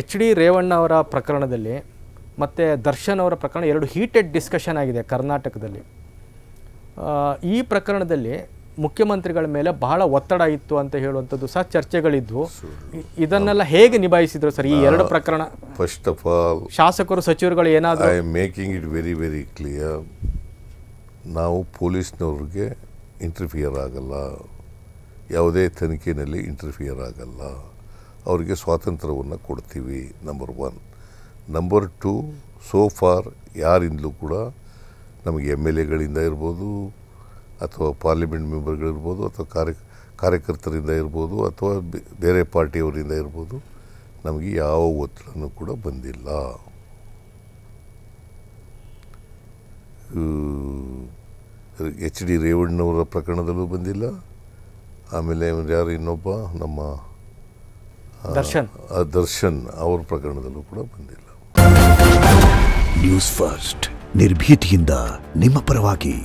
H D Revanna ಅವರ ಪ್ರಕರಣದಲ್ಲಿ ಮತ್ತು ದರ್ಶನ್ ಅವರ ಪ್ರಕರಣ ಎರಡು ಹೀಟೆಡ್ ಡಿಸ್ಕಷನ್ ಆಗಿದೆ ಕರ್ನಾಟಕದಲ್ಲಿ ಈ ಪ್ರಕರಣದಲ್ಲಿ ಮುಖ್ಯಮಂತ್ರಿಗಳ ಮೇಲೆ ಬಹಳ ಒತ್ತಡ ಇತ್ತು ಅಂತ ಹೇಳುವಂಥದ್ದು ಸಹ ಚರ್ಚೆಗಳಿದ್ವು ಇದನ್ನೆಲ್ಲ ಹೇಗೆ ನಿಭಾಯಿಸಿದ್ರು ಸರ್ ಈ ಎರಡು ಪ್ರಕರಣ ಫಸ್ಟ್ ಆಫ್ ಆಲ್ ಶಾಸಕರು ಸಚಿವರುಗಳು ಏನಾದರೂ I making it very very clear ನಾವು ಪೊಲೀಸ್ನವ್ರಿಗೆ ಇಂಟರ್ಫಿಯರ್ ಆಗಲ್ಲ ಯಾವುದೇ ತನಿಖೆಯಲ್ಲಿ ಇಂಟರ್ಫಿಯರ್ ಆಗಲ್ಲ ಅವರಿಗೆ ಸ್ವಾತಂತ್ರ್ಯವನ್ನು ಕೊಡ್ತೀವಿ number one number two so far ಯಾರಿಂದಲೂ ಕೂಡ ನಮಗೆ ಎಮ್ ಎಲ್ ಎಗಳಿಂದ ಇರ್ಬೋದು ಅಥವಾ ಪಾರ್ಲಿಮೆಂಟ್ ಮೆಂಬರ್ಗಳಿರ್ಬೋದು ಅಥವಾ ಕಾರ್ಯ ಕಾರ್ಯಕರ್ತರಿಂದ ಇರ್ಬೋದು ಅಥವಾ ಬೇರೆ ಪಾರ್ಟಿಯವರಿಂದ ಇರ್ಬೋದು ನಮಗೆ ಯಾವ ಒತ್ತಡನೂ ಕೂಡ ಬಂದಿಲ್ಲ ಎಚ್ ಡಿ ರೇವಣ್ಣವರ ಪ್ರಕರಣದಲ್ಲೂ ಬಂದಿಲ್ಲ ಆಮೇಲೆ ಯಾರು ಇನ್ನೊಬ್ಬ ನಮ್ಮ ದರ್ಶನ್ ದರ್ಶನ್ ಅವ್ರ ಪ್ರಕರಣದಲ್ಲೂ ಕೂಡ ಬಂದಿಲ್ಲ ನ್ಯೂಸ್ ಫಸ್ಟ್ ನಿರ್ಭೀತಿಯಿಂದ ನಿಮ್ಮ ಪರವಾಗಿ